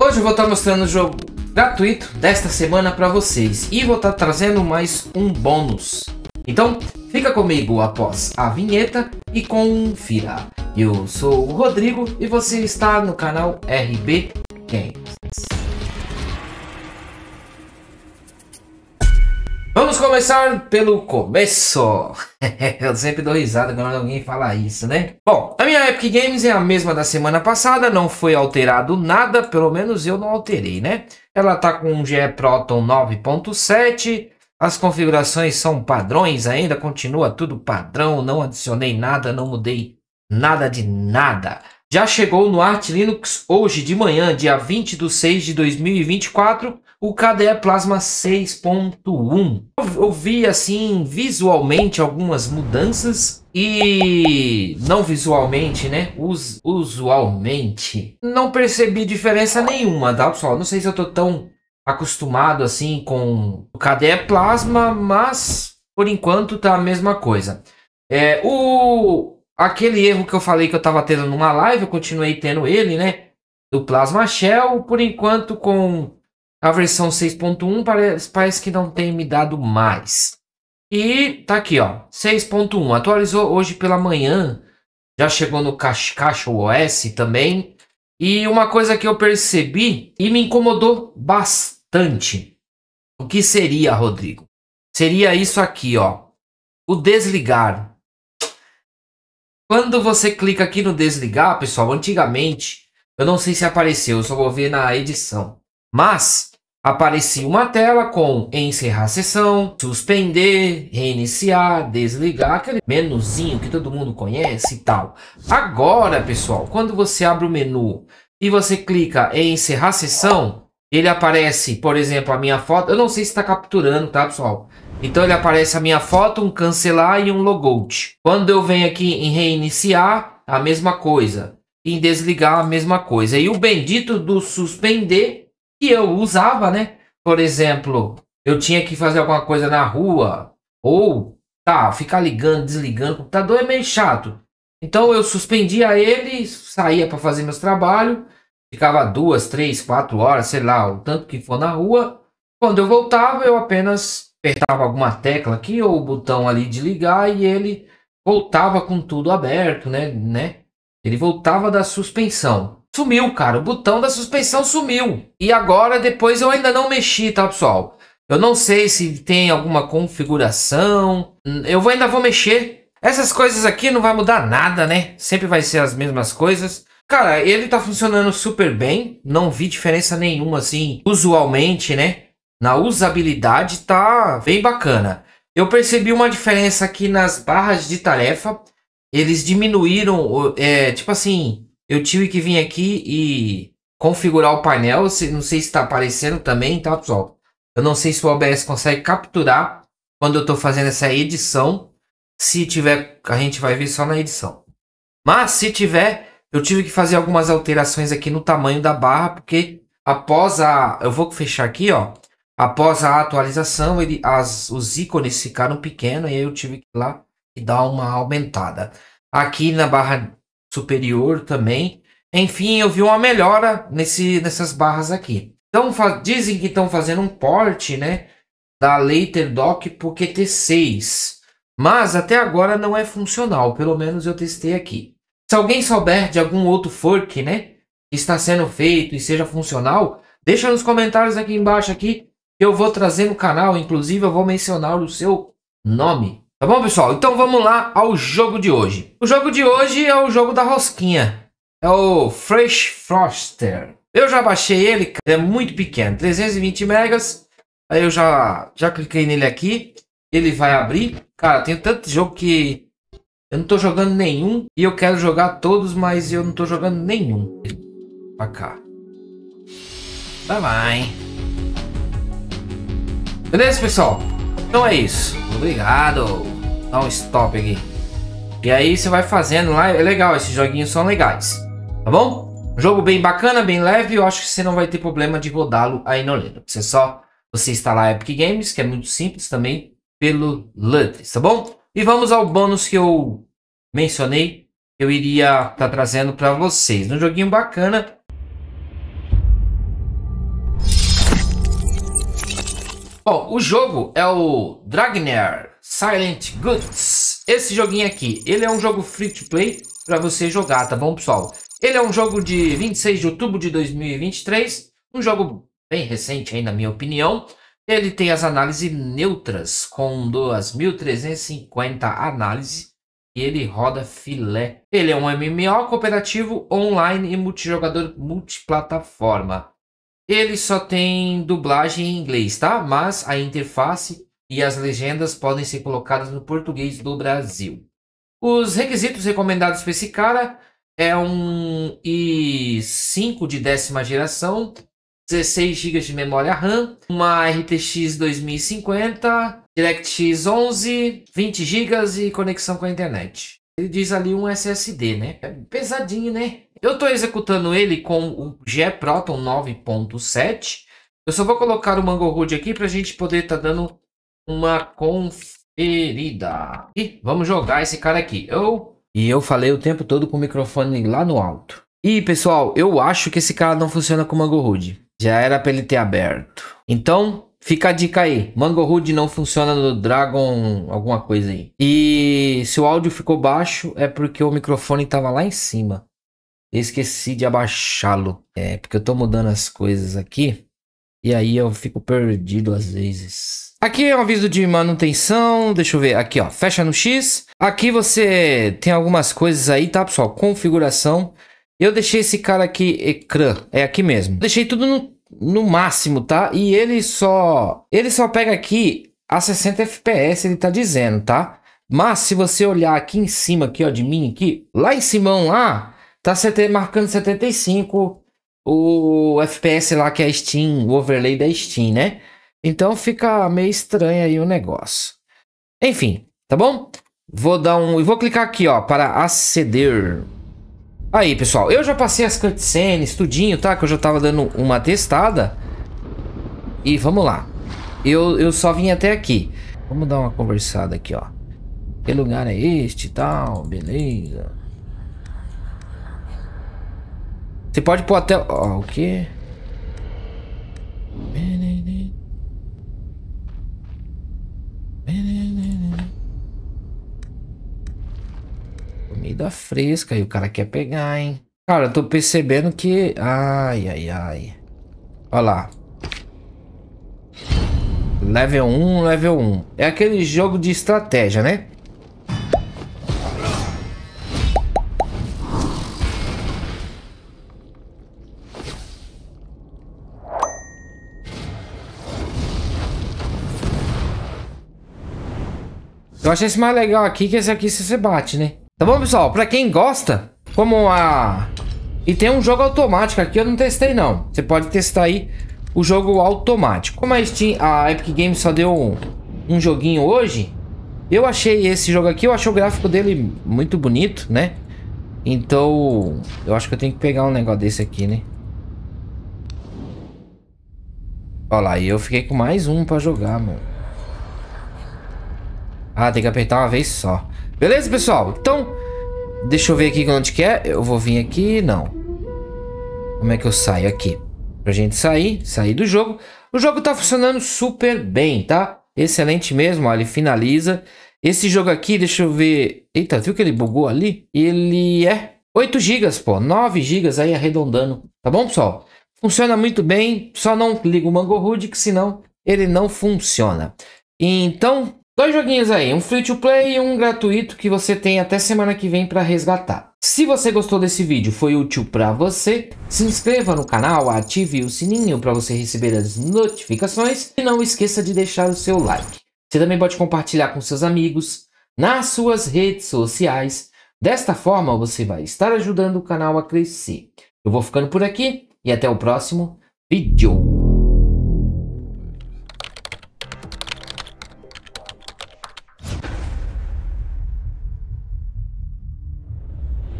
Hoje eu vou estar tá mostrando o jogo gratuito desta semana para vocês e vou estar tá trazendo mais um bônus. Então fica comigo após a vinheta e confira. Eu sou o Rodrigo e você está no canal RB Games. Vamos começar pelo começo. Eu sempre dou risada quando alguém fala isso, né? Bom, a minha Epic Games é a mesma da semana passada, não foi alterado nada, pelo menos eu não alterei, né? Ela tá com um GE Proton 9.7, as configurações são padrões ainda, continua tudo padrão, não adicionei nada, não mudei nada de nada. Já chegou no Arch Linux hoje de manhã, dia 20 de 6 de 2024, o KDE Plasma 6.1. Eu vi assim visualmente algumas mudanças e não visualmente, né? Us usualmente. Não percebi diferença nenhuma, tá pessoal? Não sei se eu tô tão acostumado assim com o KDE Plasma, mas por enquanto tá a mesma coisa. É, o aquele erro que eu falei que eu tava tendo numa live, eu continuei tendo ele, né? Do Plasma Shell, por enquanto com a versão 6.1 parece, parece que não tem me dado mais. E tá aqui, ó. 6.1. Atualizou hoje pela manhã. Já chegou no Caixa OS também. E uma coisa que eu percebi e me incomodou bastante. O que seria, Rodrigo? Seria isso aqui, ó. O desligar. Quando você clica aqui no desligar, pessoal, antigamente, eu não sei se apareceu, eu só vou ver na edição. Mas Aparecia uma tela com encerrar sessão, suspender, reiniciar, desligar, aquele menuzinho que todo mundo conhece e tal. Agora, pessoal, quando você abre o menu e você clica em encerrar sessão, ele aparece, por exemplo, a minha foto. Eu não sei se está capturando, tá, pessoal? Então ele aparece a minha foto, um cancelar e um logout. Quando eu venho aqui em reiniciar, a mesma coisa. Em desligar, a mesma coisa. E o bendito do suspender que eu usava, né? Por exemplo, eu tinha que fazer alguma coisa na rua, ou tá, ficar ligando, desligando, o computador é meio chato. Então eu suspendia ele, saía para fazer meus trabalhos, ficava duas, três, quatro horas, sei lá, o tanto que for na rua. Quando eu voltava, eu apenas apertava alguma tecla aqui ou o botão ali de ligar e ele voltava com tudo aberto, né? né? Ele voltava da suspensão. Sumiu, cara. O botão da suspensão sumiu. E agora, depois, eu ainda não mexi, tá, pessoal? Eu não sei se tem alguma configuração. Eu vou, ainda vou mexer. Essas coisas aqui não vai mudar nada, né? Sempre vai ser as mesmas coisas. Cara, ele tá funcionando super bem. Não vi diferença nenhuma, assim, usualmente, né? Na usabilidade tá bem bacana. Eu percebi uma diferença aqui nas barras de tarefa. Eles diminuíram, é, tipo assim, eu tive que vir aqui e configurar o painel. Não sei se está aparecendo também, tá, pessoal? Eu não sei se o OBS consegue capturar quando eu estou fazendo essa edição. Se tiver, a gente vai ver só na edição. Mas se tiver, eu tive que fazer algumas alterações aqui no tamanho da barra, porque após a... Eu vou fechar aqui, ó. Após a atualização, ele, as, os ícones ficaram pequenos e eu tive que ir lá e dar uma aumentada. Aqui na barra superior também. Enfim, eu vi uma melhora nesse, nessas barras aqui. Então, dizem que estão fazendo um porte né, da Later Dock pro t 6 Mas até agora não é funcional, pelo menos eu testei aqui. Se alguém souber de algum outro fork, né, que está sendo feito e seja funcional, deixa nos comentários aqui embaixo aqui, que eu vou trazer no canal, inclusive eu vou mencionar o seu nome. Tá bom, pessoal? Então vamos lá ao jogo de hoje. O jogo de hoje é o jogo da rosquinha. É o Fresh Froster. Eu já baixei ele, é muito pequeno, 320 megas. Aí eu já, já cliquei nele aqui. Ele vai abrir. Cara, tem tanto jogo que eu não tô jogando nenhum. E eu quero jogar todos, mas eu não tô jogando nenhum. Pra cá. Vai lá, hein? Beleza, pessoal? Então é isso. Obrigado. Dá um stop aqui. E aí você vai fazendo lá. É legal, esses joguinhos são legais. Tá bom? Um jogo bem bacana, bem leve. Eu acho que você não vai ter problema de rodá-lo aí no Linux. Você só você instalar a Epic Games, que é muito simples também, pelo Lutris, tá bom? E vamos ao bônus que eu mencionei. Que eu iria estar tá trazendo para vocês. Um joguinho bacana. Bom, o jogo é o Dragner Silent Goods. Esse joguinho aqui, ele é um jogo free to play para você jogar, tá bom, pessoal? Ele é um jogo de 26 de outubro de 2023, um jogo bem recente aí, na minha opinião. Ele tem as análises neutras, com 2.350 análises, e ele roda filé. Ele é um MMO cooperativo online e multijogador multiplataforma. Ele só tem dublagem em inglês, tá? Mas a interface e as legendas podem ser colocadas no português do Brasil. Os requisitos recomendados para esse cara é um i5 de décima geração, 16 GB de memória RAM, uma RTX 2050, DirectX 11, 20 GB e conexão com a internet. Ele diz ali um SSD, né? É pesadinho, né? Eu estou executando ele com o GeProton 9.7. Eu só vou colocar o Mango Road aqui para a gente poder estar tá dando uma conferida. E vamos jogar esse cara aqui. Eu... E eu falei o tempo todo com o microfone lá no alto. E pessoal, eu acho que esse cara não funciona com Mango Hood. Já era pra ele ter aberto. Então, Fica a dica aí. Mango Hood não funciona no Dragon alguma coisa aí. E se o áudio ficou baixo é porque o microfone estava lá em cima. esqueci de abaixá-lo. É, porque eu tô mudando as coisas aqui. E aí eu fico perdido às vezes. Aqui é um aviso de manutenção, deixa eu ver, aqui ó, fecha no X. Aqui você tem algumas coisas aí, tá pessoal? Configuração. Eu deixei esse cara aqui, ecrã, é aqui mesmo. Deixei tudo no, no máximo, tá? E ele só, ele só pega aqui a 60 FPS, ele tá dizendo, tá? Mas se você olhar aqui em cima, aqui ó, de mim aqui, lá em cima lá, tá marcando 75 o FPS lá que é Steam, o overlay da Steam, né? Então fica meio estranho aí o negócio. Enfim, tá bom? Vou dar um e vou clicar aqui, ó, para aceder. Aí, pessoal, eu já passei as cutscenes, tudinho, tá? Que eu já tava dando uma testada. E vamos lá. Eu, eu só vim até aqui. Vamos dar uma conversada aqui, ó. Que lugar é este e tal? Beleza. Você pode pôr até... Ó, oh, o quê? Comida fresca. E o cara quer pegar, hein? Cara, eu tô percebendo que... Ai, ai, ai. Olha lá. Level 1, level 1. É aquele jogo de estratégia, né? Eu esse mais legal aqui, que esse aqui se você bate, né? Tá bom, pessoal? Pra quem gosta, como a... E tem um jogo automático aqui, eu não testei, não. Você pode testar aí o jogo automático. Como a, Steam, a Epic Games só deu um, um joguinho hoje, eu achei esse jogo aqui, eu achei o gráfico dele muito bonito, né? Então, eu acho que eu tenho que pegar um negócio desse aqui, né? Olha lá, e eu fiquei com mais um pra jogar, mano. Ah, tem que apertar uma vez só. Beleza, pessoal? Então, deixa eu ver aqui onde que é. Eu vou vir aqui, não. Como é que eu saio aqui? Pra gente sair, sair do jogo. O jogo tá funcionando super bem, tá? Excelente mesmo, Olha, ele finaliza. Esse jogo aqui, deixa eu ver... Eita, viu que ele bugou ali? Ele é 8 GB, pô. 9 GB aí arredondando. Tá bom, pessoal? Funciona muito bem. Só não liga o Mango Hood, que senão ele não funciona. Então, Dois joguinhos aí, um free to play e um gratuito que você tem até semana que vem para resgatar. Se você gostou desse vídeo, foi útil para você, se inscreva no canal, ative o sininho para você receber as notificações e não esqueça de deixar o seu like. Você também pode compartilhar com seus amigos nas suas redes sociais. Desta forma, você vai estar ajudando o canal a crescer. Eu vou ficando por aqui e até o próximo vídeo.